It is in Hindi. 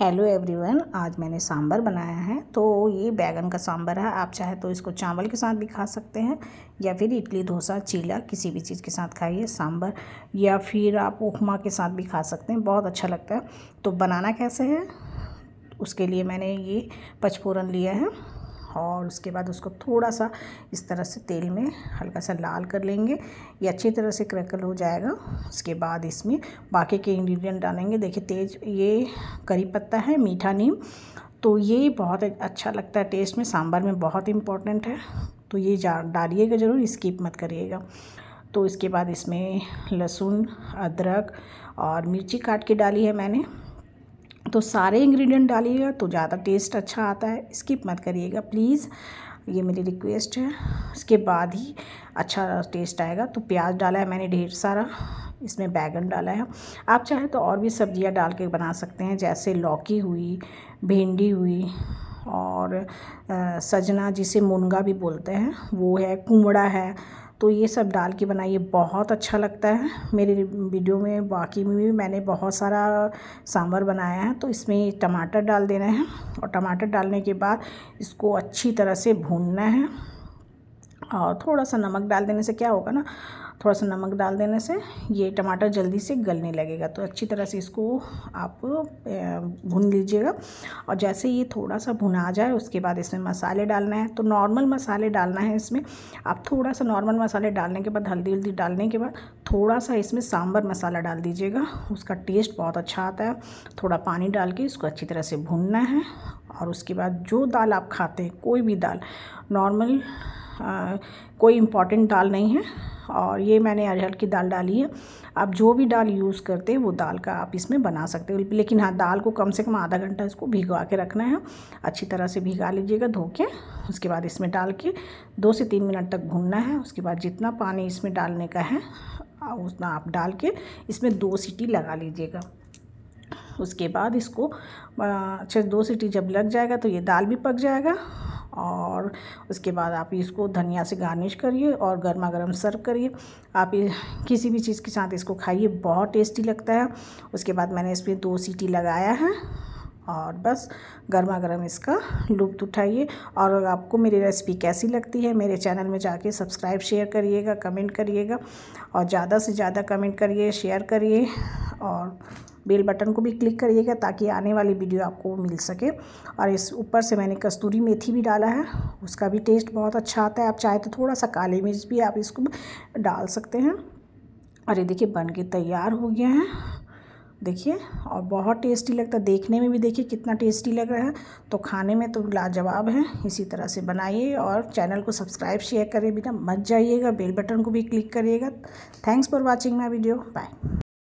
हेलो एवरीवन आज मैंने सांभर बनाया है तो ये बैगन का सांभर है आप चाहे तो इसको चावल के साथ भी खा सकते हैं या फिर इडली डोसा चीला किसी भी चीज़ के साथ खाइए सांभर या फिर आप उपमा के साथ भी खा सकते हैं बहुत अच्छा लगता है तो बनाना कैसे है उसके लिए मैंने ये पचफोरन लिया है और उसके बाद उसको थोड़ा सा इस तरह से तेल में हल्का सा लाल कर लेंगे ये अच्छी तरह से क्रैकल हो जाएगा उसके बाद इसमें बाकी के इंग्रेडिएंट डालेंगे देखिए तेज ये करी पत्ता है मीठा नीम तो ये बहुत अच्छा लगता है टेस्ट में सांभर में बहुत इम्पॉर्टेंट है तो ये डालिएगा ज़रूर स्किप मत करिएगा तो इसके बाद इसमें लहसुन अदरक और मिर्ची काट के डाली है मैंने तो सारे इंग्रेडिएंट डालिएगा तो ज़्यादा टेस्ट अच्छा आता है स्किप मत करिएगा प्लीज़ ये मेरी रिक्वेस्ट है उसके बाद ही अच्छा टेस्ट आएगा तो प्याज डाला है मैंने ढेर सारा इसमें बैगन डाला है आप चाहें तो और भी सब्जियाँ डाल के बना सकते हैं जैसे लौकी हुई भिंडी हुई और आ, सजना जिसे मुनगा भी बोलते हैं वो है कुमड़ा है तो ये सब डाल के बनाइए बहुत अच्छा लगता है मेरे वीडियो में बाकी में भी मैंने बहुत सारा सांभर बनाया है तो इसमें टमाटर डाल देना है और टमाटर डालने के बाद इसको अच्छी तरह से भूनना है और थोड़ा सा नमक डाल देने से क्या होगा ना थोड़ा सा नमक डाल देने से ये टमाटर जल्दी से गलने लगेगा तो अच्छी तरह से इसको आप भून लीजिएगा और जैसे ये थोड़ा सा भुना जाए उसके बाद इसमें मसाले डालना है तो नॉर्मल मसाले डालना है इसमें आप थोड़ा सा नॉर्मल मसाले डालने के बाद हल्दी हल्दी डालने के बाद थोड़ा सा इसमें सांभर मसाला डाल दीजिएगा उसका टेस्ट बहुत अच्छा आता है थोड़ा पानी डाल के इसको अच्छी तरह से भूनना है और उसके बाद जो दाल आप खाते हैं कोई भी दाल नॉर्मल आ, कोई इम्पॉर्टेंट दाल नहीं है और ये मैंने अरहर की दाल डाली है आप जो भी दाल यूज़ करते हैं वो दाल का आप इसमें बना सकते हो लेकिन हाँ दाल को कम से कम आधा घंटा इसको भिगवा के रखना है अच्छी तरह से भिगा लीजिएगा धो के उसके बाद इसमें डाल के दो से तीन मिनट तक भूनना है उसके बाद जितना पानी इसमें डालने का है उतना आप डाल के इसमें दो सीटी लगा लीजिएगा उसके बाद इसको अच्छे दो सीटी जब लग जाएगा तो ये दाल भी पक जाएगा और उसके बाद आप इसको धनिया से गार्निश करिए और गर्मा गर्म सर्व करिए आप किसी भी चीज़ के साथ इसको खाइए बहुत टेस्टी लगता है उसके बाद मैंने इस दो सीटी लगाया है और बस गर्मा गर्म इसका लुप्त उठाइए और आपको मेरी रेसिपी कैसी लगती है मेरे चैनल में जाके सब्सक्राइब शेयर करिएगा कमेंट करिएगा और ज़्यादा से ज़्यादा कमेंट करिए शेयर करिए और बेल बटन को भी क्लिक करिएगा ताकि आने वाली वीडियो आपको मिल सके और इस ऊपर से मैंने कस्तूरी मेथी भी डाला है उसका भी टेस्ट बहुत अच्छा आता है आप चाहे तो थोड़ा सा काली मिर्च भी आप इसको डाल सकते हैं और ये देखिए बन के तैयार हो गया है देखिए और बहुत टेस्टी लगता है देखने में भी देखिए कितना टेस्टी लग रहा है तो खाने में तो लाजवाब है इसी तरह से बनाइए और चैनल को सब्सक्राइब शेयर करें बिना मत जाइएगा बेल बटन को भी क्लिक करिएगा thanks for watching my video bye